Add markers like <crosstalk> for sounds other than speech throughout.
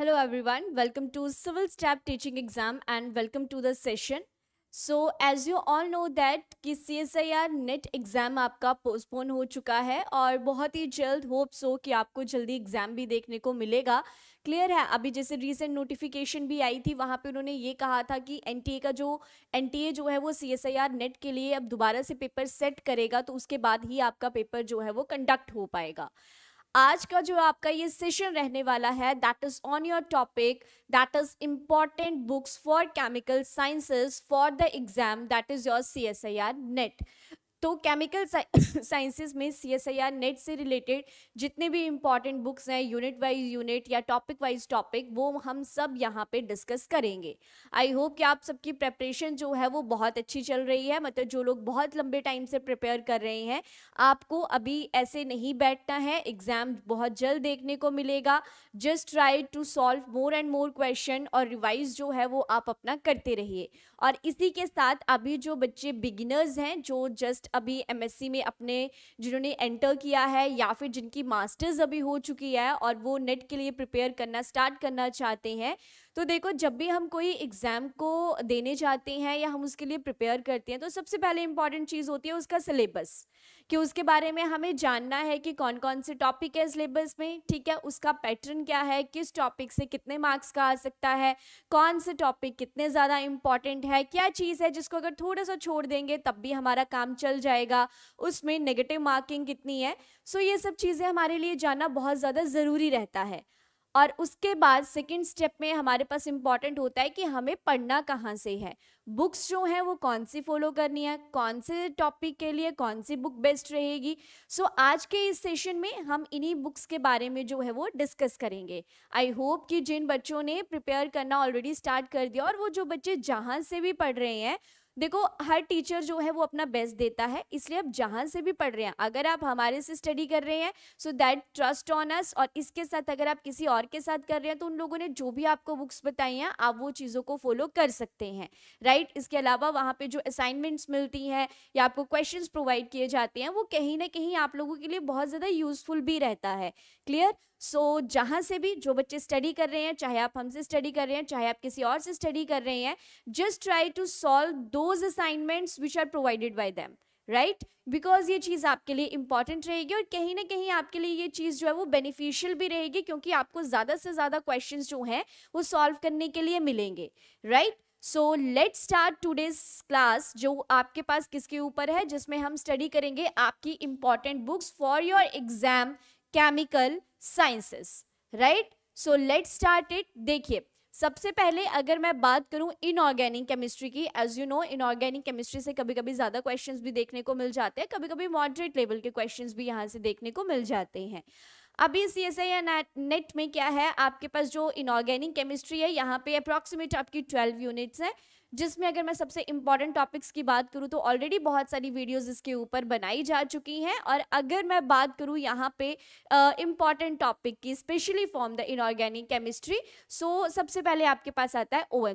Hello everyone, welcome to Civil STAP teaching exam and welcome to the session. So as you all know that कि C S I R NET exam आपका postpone हो चुका है और बहुत ही जल्द hope so कि आपको जल्दी एग्ज़ाम भी देखने को मिलेगा क्लियर है अभी जैसे रिसेंट नोटिफिकेशन भी आई थी वहाँ पे उन्होंने ये कहा था कि एन का जो एन जो है वो C S I R NET के लिए अब दोबारा से पेपर सेट करेगा तो उसके बाद ही आपका पेपर जो है वो कंडक्ट हो पाएगा आज का जो आपका ये सेशन रहने वाला है that is on your topic that is important books for chemical sciences for the exam that is your C S I R NET तो केमिकल साइंसेज <coughs> में C S I R NET से related जितने भी important books हैं unit wise unit या topic wise topic वो हम सब यहाँ पे डिस्कस करेंगे आई होप कि आप सबकी प्रेपरेशन जो है वो बहुत अच्छी चल रही है मतलब जो लोग बहुत लंबे टाइम से प्रिपेयर कर रहे हैं आपको अभी ऐसे नहीं बैठना है एग्ज़ाम बहुत जल्द देखने को मिलेगा just try to solve more and more question और रिवाइज जो है वो आप अपना करते रहिए और इसी के साथ अभी जो बच्चे बिगिनर्स हैं जो जस्ट अभी एम में अपने जिन्होंने एंटर किया है या फिर जिनकी मास्टर्स अभी हो चुकी है और वो नेट के लिए प्रिपेयर करना स्टार्ट करना चाहते हैं तो देखो जब भी हम कोई एग्ज़ाम को देने जाते हैं या हम उसके लिए प्रिपेयर करते हैं तो सबसे पहले इंपॉर्टेंट चीज़ होती है उसका सिलेबस कि उसके बारे में हमें जानना है कि कौन कौन से टॉपिक है सिलेबस में ठीक है उसका पैटर्न क्या है किस टॉपिक से कितने मार्क्स का आ सकता है कौन से टॉपिक कितने ज़्यादा इंपॉर्टेंट है क्या चीज़ है जिसको अगर थोड़ा सा छोड़ देंगे तब भी हमारा काम चल जाएगा उसमें नेगेटिव मार्किंग कितनी है सो ये सब चीज़ें हमारे लिए जानना बहुत ज़्यादा ज़रूरी रहता है और उसके बाद सेकेंड स्टेप में हमारे पास इम्पॉर्टेंट होता है कि हमें पढ़ना कहाँ से है बुक्स जो हैं वो कौन सी फॉलो करनी है कौन से टॉपिक के लिए कौन सी बुक बेस्ट रहेगी सो so, आज के इस सेशन में हम इन्हीं बुक्स के बारे में जो है वो डिस्कस करेंगे आई होप कि जिन बच्चों ने प्रिपेयर करना ऑलरेडी स्टार्ट कर दिया और वो जो बच्चे जहाँ से भी पढ़ रहे हैं देखो हर टीचर जो है वो अपना बेस्ट देता है इसलिए आप जहाँ से भी पढ़ रहे हैं अगर आप हमारे से स्टडी कर रहे हैं so that trust on us और इसके साथ अगर आप किसी और के साथ कर रहे हैं तो उन लोगों ने जो भी आपको बुक्स बताई हैं आप वो चीज़ों को फॉलो कर सकते हैं राइट right? इसके अलावा वहाँ पर जो असाइनमेंट्स मिलती हैं या आपको क्वेश्चन प्रोवाइड किए जाते हैं वो कहीं ना कहीं आप लोगों के लिए बहुत ज़्यादा यूजफुल भी रहता है क्लियर सो so, जहाँ से भी जो बच्चे स्टडी कर रहे हैं चाहे आप हमसे स्टडी कर रहे हैं चाहे आप किसी और से स्टडी कर रहे हैं just try to solve those assignments which are provided by them right because ये चीज़ आपके लिए इंपॉर्टेंट रहेगी और कहीं ना कहीं आपके लिए ये चीज़ जो है वो बेनिफिशियल भी रहेगी क्योंकि आपको ज़्यादा से ज़्यादा क्वेश्चन जो हैं वो सॉल्व करने के लिए मिलेंगे right right? So let start today's class जो आपके पास किसके ऊपर है जिसमें हम स्टडी करेंगे आपकी important books for your exam chemical sciences right so let start it देखिए सबसे पहले अगर मैं बात करूं इनऑर्गेनिक केमिस्ट्री की as you know inorganic chemistry से कभी कभी ज़्यादा क्वेश्चंस भी देखने को मिल जाते हैं कभी कभी मॉडरेट लेवल के क्वेश्चंस भी यहाँ से देखने को मिल जाते हैं अभी सी एस आई या नेट में क्या है आपके पास जो इनऑर्गेनिक केमिस्ट्री है यहाँ पे अप्रॉक्सीमेट आपकी ट्वेल्व यूनिट्स हैं जिसमें अगर मैं सबसे इम्पॉर्टेंट टॉपिक्स की बात करूँ तो ऑलरेडी बहुत सारी वीडियोस इसके ऊपर बनाई जा चुकी हैं और अगर मैं बात करूँ यहाँ पे इम्पॉर्टेंट टॉपिक की specially form the inorganic chemistry so सबसे पहले आपके पास आता है ओ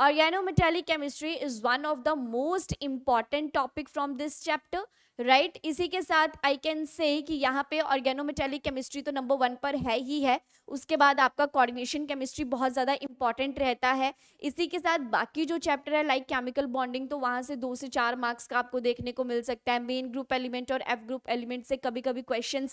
organometallic chemistry is one of the most important topic from this chapter right right? इसी के साथ आई कैन से कि यहाँ पे ऑर्गेनोमेटेलिक केमिस्ट्री तो नंबर वन पर है ही है उसके बाद आपका कोऑर्डिनेशन केमिस्ट्री बहुत ज़्यादा इंपॉर्टेंट रहता है इसी के साथ बाकी जो चैप्टर है लाइक केमिकल बॉन्डिंग तो वहाँ से दो से चार मार्क्स का आपको देखने को मिल सकता है मेन ग्रुप एलिमेंट और एफ ग्रुप एलिमेंट से कभी कभी क्वेश्चन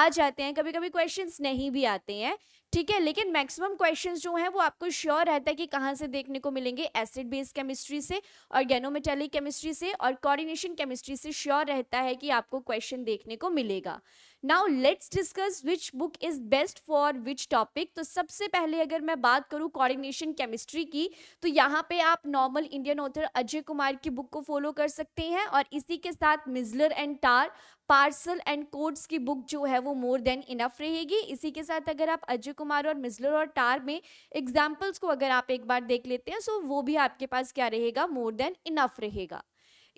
आ जाते हैं कभी कभी क्वेश्चन नहीं भी आते हैं ठीक है लेकिन मैक्सिमम क्वेश्चंस जो हैं वो आपको श्योर रहता है कि कहाँ से देखने को मिलेंगे एसिड बेस केमिस्ट्री से और गैनोमेटेलिक केमिस्ट्री से और कोऑर्डिनेशन केमिस्ट्री से श्योर रहता है कि आपको क्वेश्चन देखने को मिलेगा now let's discuss which book is best for which topic तो सबसे पहले अगर मैं बात करूँ कॉर्डिनेशन केमिस्ट्री की तो यहाँ पे आप normal Indian author Ajay Kumar की बुक को फॉलो कर सकते हैं और इसी के साथ Miessler and Tarr Purcell and Kotz की बुक जो है वो मोर देन इनफ रहेगी इसी के साथ अगर आप अजय कुमार और मिजलर और टार में एग्जाम्पल्स को अगर आप एक बार देख लेते हैं सो वो भी आपके पास क्या रहेगा मोर देन इनफ रहेगा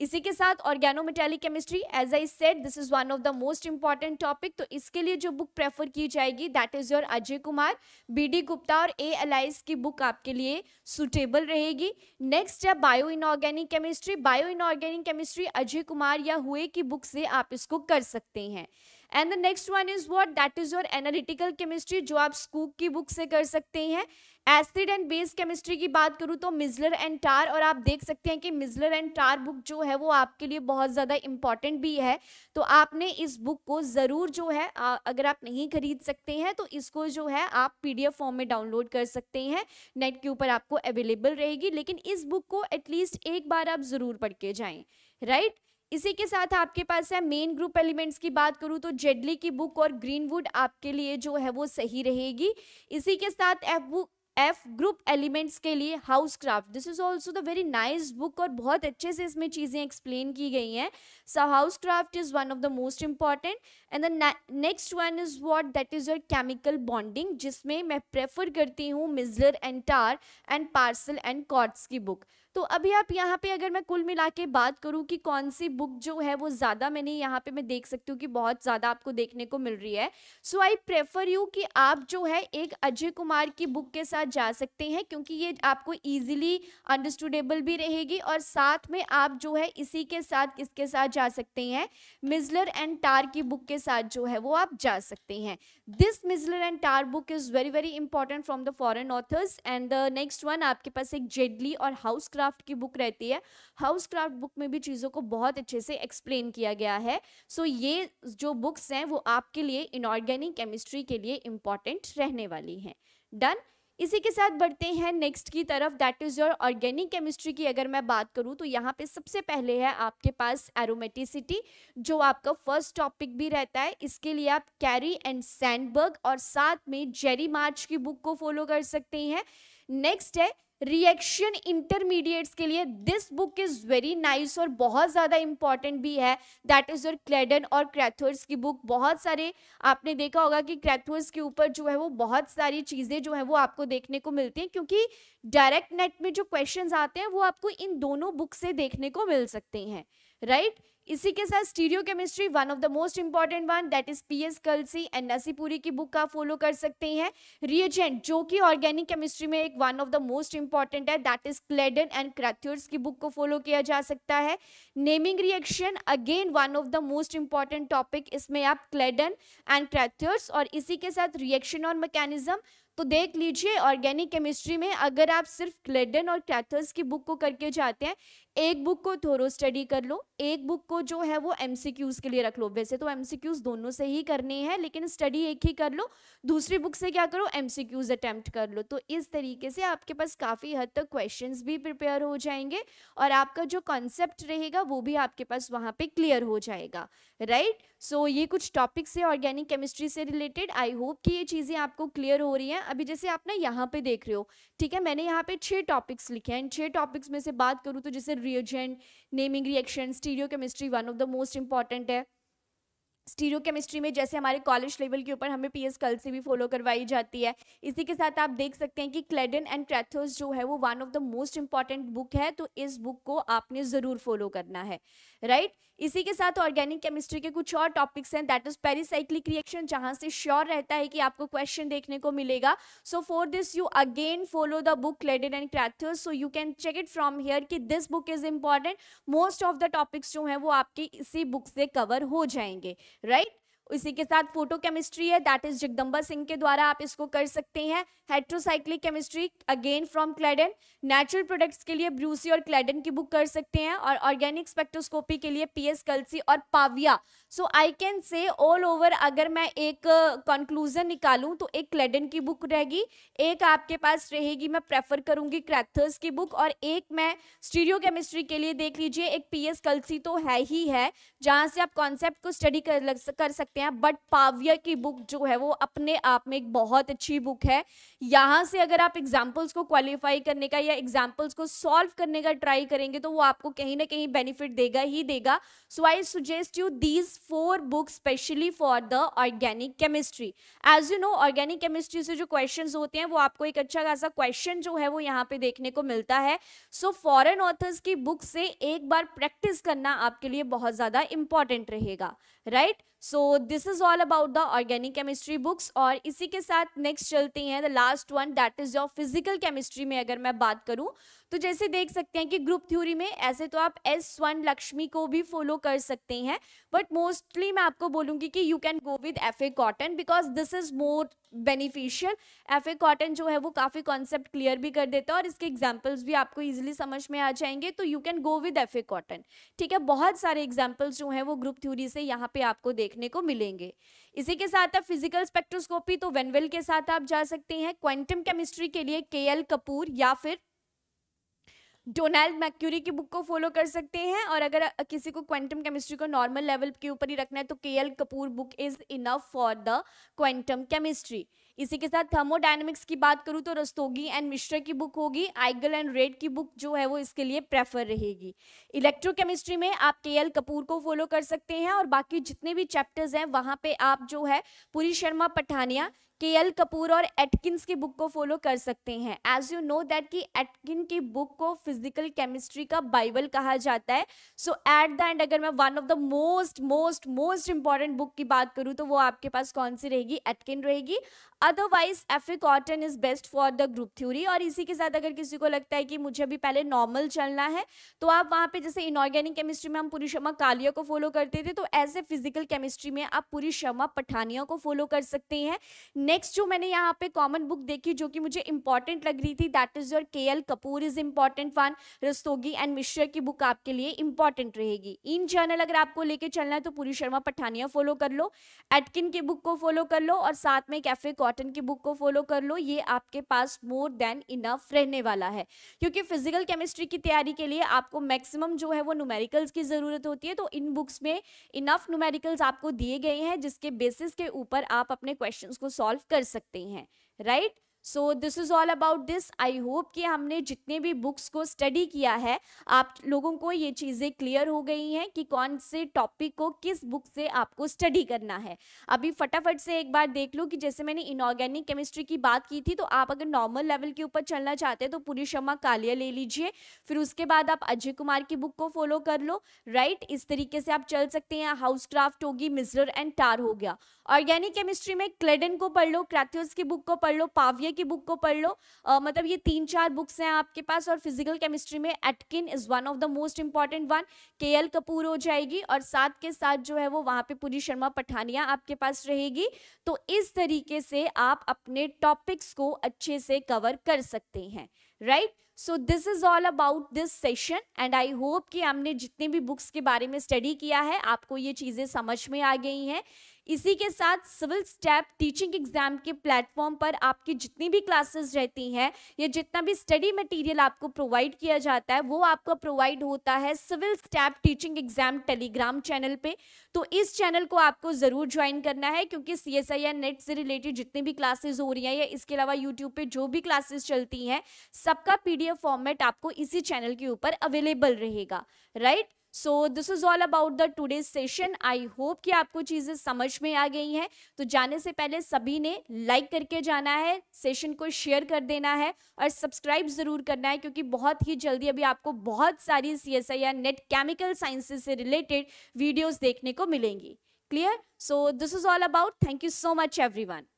इसी के साथ organometallic chemistry as I said this is one of the most important topic तो इसके लिए जो बुक प्रेफर की जाएगी that is your Ajay Kumar B D Gupta और ए एलाइस की बुक आपके लिए सुटेबल रहेगी नेक्स्ट है bio inorganic chemistry bio inorganic chemistry Ajay Kumar या हुए की बुक से आप इसको कर सकते हैं and the next one is what that is your analytical chemistry जो आप स्कूक की बुक से कर सकते हैं एसिड एंड बेस केमिस्ट्री की बात करूँ तो मिजलर एंड टार और आप देख सकते हैं कि मिजलर एंड टार बुक जो है वो आपके लिए बहुत ज़्यादा इम्पॉर्टेंट भी है तो आपने इस बुक को ज़रूर जो है अगर आप नहीं खरीद सकते हैं तो इसको जो है आप पी फॉर्म में डाउनलोड कर सकते हैं नेट के ऊपर आपको अवेलेबल रहेगी लेकिन इस बुक को एटलीस्ट एक बार आप ज़रूर पढ़ के जाएँ राइट इसी के साथ आपके पास है मेन ग्रुप एलिमेंट्स की बात करूँ तो जेडली की बुक और ग्रीनवुड आपके लिए जो है वो सही रहेगी इसी के साथ F book F group elements के लिए Housecroft this is also the very nice book और बहुत अच्छे से इसमें चीज़ें एक्सप्लेन की गई हैं so Housecroft is one of the most important and the next one is what that is your chemical bonding जिसमें मैं प्रेफर करती हूँ Miessler and Tarr and Purcell and Kotz की बुक तो अभी आप यहाँ पे अगर मैं कुल मिला के बात करूँ कि कौन सी बुक जो है वो ज़्यादा मैंने यहाँ पे मैं देख सकती हूँ कि बहुत ज़्यादा आपको देखने को मिल रही है सो आई प्रेफर यू कि आप जो है एक अजय कुमार की बुक के साथ जा सकते हैं क्योंकि ये आपको ईजिली अंडरस्टूडेबल भी रहेगी और साथ में आप जो है इसी के साथ किसके साथ जा सकते हैं मिजलर एंड टार की बुक के साथ जो है वो आप जा सकते हैं this Miessler and Tarr book is very very important from the foreign authors and the next one आपके पास एक जेडली और हाउस क्राफ्ट की बुक रहती है हाउस क्राफ्ट बुक में भी चीज़ों को बहुत अच्छे से एक्सप्लेन किया गया है सो ये जो बुक्स हैं वो आपके लिए इनऑर्गेनिक केमिस्ट्री के लिए इम्पॉर्टेंट रहने वाली हैं डन इसी के साथ बढ़ते हैं नेक्स्ट की तरफ that is your organic chemistry की अगर मैं बात करूं तो यहाँ पे सबसे पहले है आपके पास एरोमेटिसिटी जो आपका फर्स्ट टॉपिक भी रहता है इसके लिए आप कैरी एंड सैंडबर्ग और साथ में जेरी मार्च की बुक को फॉलो कर सकते हैं नेक्स्ट है रिएक्शन इंटरमीडिएट्स के लिए this book is very nice और बहुत ज़्यादा इंपॉर्टेंट भी है दैट इज़ योर क्लेडन और क्रैथर्स की बुक बहुत सारे आपने देखा होगा कि क्रैथर्स के ऊपर जो है वो बहुत सारी चीज़ें जो है वो आपको देखने को मिलती हैं क्योंकि डायरेक्ट नेट में जो क्वेश्चन आते हैं वो आपको इन दोनों बुक से देखने को मिल सकते हैं राइट right? इसी के साथ stereochemistry one of the most important one that is P S Kalsi and Nasipuri की बुक का फॉलो कर सकते हैं रिएजेंट जो कि ऑर्गेनिक केमिस्ट्री में एक one of the most important है that is Clayden and Carruthers की बुक को फॉलो किया जा सकता है naming reaction again one of the most important topic इसमें आप क्लेडन एंड क्रैथ्योर्स और इसी के साथ रिएक्शन और मैकेनिज्म तो देख लीजिए ऑर्गेनिक केमिस्ट्री में अगर आप सिर्फ क्लेडन और क्रैथर्स की बुक को करके जाते हैं एक बुक को थोरो स्टडी कर लो एक बुक को जो है वो एमसीक्यूज के लिए रख लो वैसे तो एमसीक्यूज दोनों से ही करनी है लेकिन स्टडी एक ही कर लो दूसरी बुक से क्या करो एमसीक्यूज अटेम्प्ट कर लो तो इस तरीके से आपके पास काफ़ी हद तक क्वेश्चंस भी प्रिपेयर हो जाएंगे और आपका जो कॉन्सेप्ट रहेगा वो भी आपके पास वहाँ पे क्लियर हो जाएगा राइट सो ये कुछ टॉपिक्स है ऑर्गेनिक केमिस्ट्री से रिलेटेड आई होप कि ये चीज़ें आपको क्लियर हो रही हैं अभी जैसे आप ना यहाँ पे देख रहे हो ठीक है मैंने यहाँ पे छह टॉपिक्स लिखे हैं छह टॉपिक्स में से बात करूँ तो जैसे reagent naming reaction stereochemistry one of the most important है स्टीरियो केमिस्ट्री में जैसे हमारे कॉलेज लेवल के ऊपर हमें पीएस कल से भी फॉलो करवाई जाती है इसी के साथ आप देख सकते हैं कि क्लेडन एंड क्रैथोस जो है वो one of the most important book है तो इस बुक को आपने ज़रूर फॉलो करना है राइट right? इसी के साथ ऑर्गेनिक केमिस्ट्री के कुछ और टॉपिक्स हैं दैट इज पेरिसाइक्लिक रिएक्शन जहां से श्योर रहता है कि आपको क्वेश्चन देखने को मिलेगा so for this you again follow the book Clayden and Carruthers so you can check it from here कि this book is important most of the topics जो हैं वो आपके इसी बुक से कवर हो जाएंगे राइट right? उसी के साथ फोटो केमिस्ट्री है दैट इज जगदम्बा सिंह के द्वारा आप इसको कर सकते हैं heterocyclic chemistry again from Clayden natural products के लिए ब्रूसी और क्लेडन की बुक कर सकते हैं और ऑर्गेनिक स्पेक्ट्रोस्कोपी के लिए पी एस और Pavia so I can say all over अगर मैं एक कंक्लूजन uh, निकालूं तो एक क्लेडन की बुक रहेगी एक आपके पास रहेगी मैं प्रेफर करूंगी क्रैथर्स की बुक और एक मैं स्टीरियो केमिस्ट्री के लिए देख लीजिए एक पी एस तो है ही है जहाँ से आप कॉन्सेप्ट को स्टडी कर, कर सकते हैं हैं बट पाविया की बुक जो है वो अपने आप में एक बहुत अच्छी बुक है यहाँ से अगर आप एग्जाम्पल्स को क्वालिफाई करने का या एग्जाम्पल्स को सॉल्व करने का ट्राई करेंगे तो वो आपको कहीं ना कहीं बेनिफिट देगा ही देगा so I suggest you these four book specially for the organic chemistry as you know organic chemistry से जो क्वेश्चन होते हैं वो आपको एक अच्छा खासा क्वेश्चन जो है वो यहाँ पे देखने को मिलता है सो फॉरन ऑथर्स की बुक से एक बार प्रैक्टिस करना आपके लिए बहुत ज़्यादा इंपॉर्टेंट रहेगा right so this is all about the organic chemistry books और इसी के साथ नेक्स्ट चलते हैं the last one that is your physical chemistry में अगर मैं बात करूँ तो जैसे देख सकते हैं कि ग्रुप थ्योरी में ऐसे तो आप एस वन लक्ष्मी को भी फॉलो कर सकते हैं बट मोस्टली मैं आपको बोलूंगी कि you can go with F A Cotton because this is more beneficial F A Cotton जो है वो काफ़ी कॉन्सेप्ट क्लियर भी कर देता है और इसके एग्जाम्पल्स भी आपको ईजिली समझ में आ जाएंगे तो you can go with F A Cotton ठीक है बहुत सारे एग्जाम्पल्स जो हैं वो ग्रुप थ्योरी से यहाँ पे आपको देखने को मिलेंगे इसी के साथ आप फिजिकल स्पेक्ट्रोस्कोपी तो वेनवेल के साथ आप जा सकते हैं क्वेंटम केमिस्ट्री के लिए के एल कपूर या फिर डोनाल्ड मैक्यूरी की बुक को फॉलो कर सकते हैं और अगर किसी को क्वांटम केमिस्ट्री को नॉर्मल लेवल के ऊपर ही रखना है तो K L Kapoor book is enough for the quantum chemistry इसी के साथ थर्मोडाइनमिक्स की बात करूँ तो रस्तोगी एंड मिश्र की बुक होगी आइगल एंड रेड की बुक जो है वो इसके लिए प्रेफर रहेगी इलेक्ट्रोकेमिस्ट्री में आप के एल कपूर को फॉलो कर सकते हैं और बाकी जितने भी चैप्टर्स हैं वहाँ पे आप जो है पूरी शर्मा पठानिया के एल कपूर और एटकिंस की बुक को फॉलो कर सकते हैं एज यू नो दैट कि एटकिन की बुक को फिजिकल केमिस्ट्री का बाइबल कहा जाता है सो एट द एंड अगर मैं one of the most most most important book की बात करूँ तो वो आपके पास कौन सी रहेगी एटकिन रहेगी otherwise F A Cotton is best for the group theory और इसी के साथ अगर किसी को लगता है कि मुझे अभी पहले नॉर्मल चलना है तो आप वहाँ पे जैसे इनऑर्गेनिक केमिस्ट्री में हम पूरी शर्मा कालिया को फॉलो करते थे तो एज ए फिजिकल केमिस्ट्री में आप पूरी शर्मा पठानिया को फॉलो कर सकते हैं नेक्स्ट जो मैंने यहाँ पे कॉमन बुक देखी जो कि मुझे इंपॉर्टेंट लग रही थी that is your K L Kapoor is important one Rastogi and Mishra की बुक आपके लिए इंपॉर्टेंट रहेगी इन जर्नल अगर आपको लेके चलना है तो पूरी शर्मा पठानिया फॉलो कर लो एटकिन की बुक को फॉलो कर लो और साथ में कैफे कॉटन की बुक को फॉलो कर लो ये आपके पास मोर देन इनफ रहने वाला है क्योंकि फिजिकल केमिस्ट्री की तैयारी के लिए आपको मैक्सिमम जो है वो न्यूमेरिकल्स की ज़रूरत होती है तो इन बुक्स में इनफ न्यूमेरिकल्स आपको दिए गए हैं जिसके बेसिस के ऊपर आप अपने क्वेश्चन को सॉल्व सॉल्व कर सकते हैं right right? So this is all about this I hope कि हमने जितने भी बुक्स को स्टडी किया है आप लोगों को ये चीज़ें क्लियर हो गई हैं कि कौन से टॉपिक को किस बुक से आपको स्टडी करना है अभी फटाफट से एक बार देख लो कि जैसे मैंने इनऑर्गेनिक केमिस्ट्री की बात की थी तो आप अगर नॉर्मल लेवल के ऊपर चलना चाहते हैं तो पूरी शर्मा कालिया ले लीजिए फिर उसके बाद आप अजय कुमार की बुक को फॉलो कर लो राइट इस तरीके से आप चल सकते हैं हाउस क्राफ्ट होगी मिजर एंड टार हो गया ऑर्गेनिक केमिस्ट्री में क्लेडन को पढ़ लो क्रैथियस की बुक को पढ़ लो पाविय पहले की बुक को पढ़ लो आ, मतलब ये तीन चार बुक्स हैं आपके पास और फिजिकल केमिस्ट्री में Atkin is one of the most important one K L Kapoor हो जाएगी और साथ के साथ जो है वो वहां पे पूरी शर्मा पठानिया आपके पास रहेगी तो इस तरीके से आप अपने टॉपिक्स को अच्छे से कवर कर सकते हैं right so this is all about this session and I hope कि हमने जितने भी बुक्स के बारे में स्टडी किया है आपको ये चीज़ें समझ में आ गई हैं इसी के साथ सिविल स्टेप टीचिंग एग्जाम के प्लेटफॉर्म पर आपकी जितनी भी क्लासेस रहती हैं या जितना भी स्टडी मटेरियल आपको प्रोवाइड किया जाता है वो आपका प्रोवाइड होता है Civil Step Teaching Exam Telegram channel पे तो इस चैनल को आपको ज़रूर ज्वाइन करना है क्योंकि सी एस आई या नेट से रिलेटेड जितनी भी क्लासेज हो रही हैं या इसके अलावा यूट्यूब पर जो भी क्लासेज चलती हैं सबका पी फॉर्मेट आपको इसी चैनल के ऊपर अवेलेबल रहेगा right right? So this is all about the today session I hope कि आपको चीज़ें समझ में आ गई हैं तो जाने से पहले सभी ने लाइक करके जाना है सेशन को शेयर कर देना है और सब्सक्राइब ज़रूर करना है क्योंकि बहुत ही जल्दी अभी आपको बहुत सारी सी एस आई या नेट केमिकल साइंसेज से रिलेटेड वीडियोज़ देखने को मिलेंगी clear so this is all about thank you so much every one